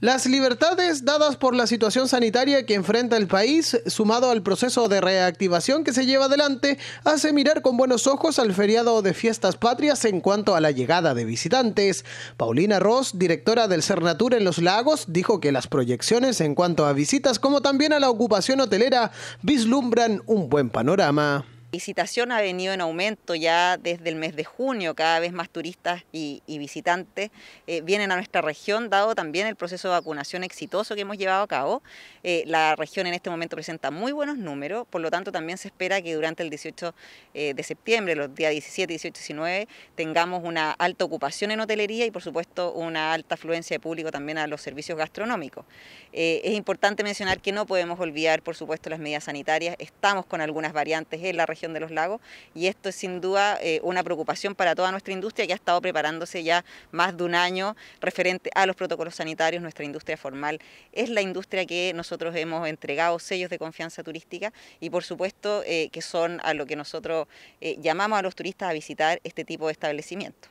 Las libertades dadas por la situación sanitaria que enfrenta el país, sumado al proceso de reactivación que se lleva adelante, hace mirar con buenos ojos al feriado de fiestas patrias en cuanto a la llegada de visitantes. Paulina Ross, directora del Cernatur en Los Lagos, dijo que las proyecciones en cuanto a visitas como también a la ocupación hotelera vislumbran un buen panorama visitación ha venido en aumento ya desde el mes de junio, cada vez más turistas y, visitantes eh, vienen a nuestra región, dado también el proceso de vacunación exitoso que hemos llevado a cabo. Eh, la región en este momento presenta muy buenos números, por lo tanto también se espera que durante el 18 eh, de septiembre, los días 17, 18, 19, tengamos una alta ocupación en hotelería y por supuesto una alta afluencia de público también a los servicios gastronómicos. es importante mencionar que no podemos olvidar, por supuesto, las medidas sanitarias. Estamos con algunas variantes en la región de los lagos y esto es sin duda eh, una preocupación para toda nuestra industria que ha estado preparándose ya más de un año referente a los protocolos sanitarios. Nuestra industria formal es la industria que nosotros hemos entregado sellos de confianza turística y por supuesto eh, que son a lo que nosotros eh, llamamos a los turistas a visitar este tipo de establecimientos.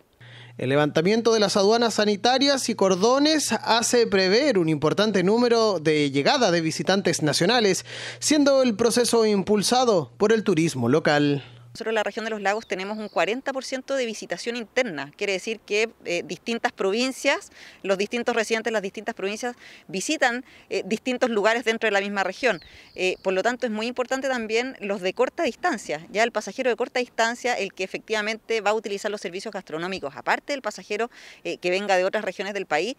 El levantamiento de las aduanas sanitarias y cordones hace prever un importante número de llegada de visitantes nacionales, siendo el proceso impulsado por el turismo local. Nosotros en la región de los lagos tenemos un 40% de visitación interna, quiere decir que eh, distintas provincias, los distintos residentes de las distintas provincias visitan eh, distintos lugares dentro de la misma región. Eh, por lo tanto, es muy importante también los de corta distancia, ya el pasajero de corta distancia, el que efectivamente va a utilizar los servicios gastronómicos, aparte del pasajero que venga de otras regiones del país,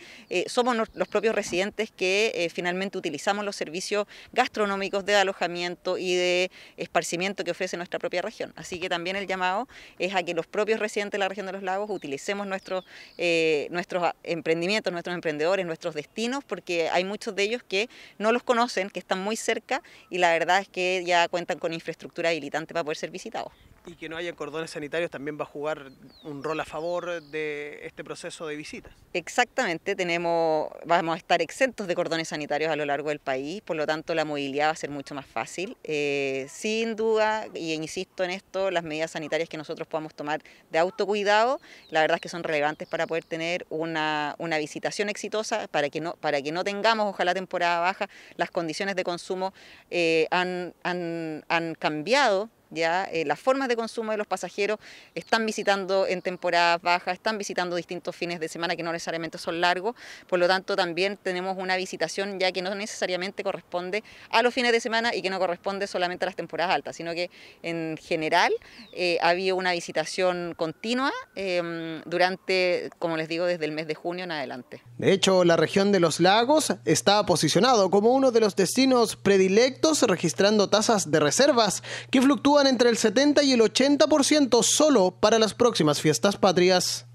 somos los propios residentes que finalmente utilizamos los servicios gastronómicos de alojamiento y de esparcimiento que ofrece nuestra propia región. Así que también el llamado es a que los propios residentes de la región de los lagos utilicemos eh, nuestros, nuestros ah, emprendimientos, nuestros emprendedores, nuestros destinos, porque hay muchos de ellos que no los conocen, que están muy cerca y la verdad es que ya cuentan con infraestructura habilitante para poder ser visitados y que no haya cordones sanitarios también va a jugar un rol a favor de este proceso de visitas. Exactamente, tenemos, vamos a estar exentos de cordones sanitarios a lo largo del país, por lo tanto la movilidad va a ser mucho más fácil. Eh, sin duda, y insisto en esto, las medidas sanitarias que nosotros podamos tomar de autocuidado, la verdad es que son relevantes para poder tener una, visitación exitosa, para que, no, para que no tengamos, ojalá temporada baja, las condiciones de consumo eh, han, han, han cambiado ¿ya? Eh, las formas de consumo de los pasajeros están visitando en temporadas bajas, están visitando distintos fines de semana que no necesariamente son largos, por lo tanto también tenemos una visitación ya que no necesariamente corresponde a los fines de semana y que no corresponde solamente a las temporadas altas, sino que en general había eh, ha habido una visitación continua em, durante, como les digo, desde el mes de junio en adelante. De hecho, la región de los lagos está posicionado como uno de los destinos predilectos, registrando tasas de reservas que fluctúan entre el 70 y el 80% solo para las próximas fiestas patrias.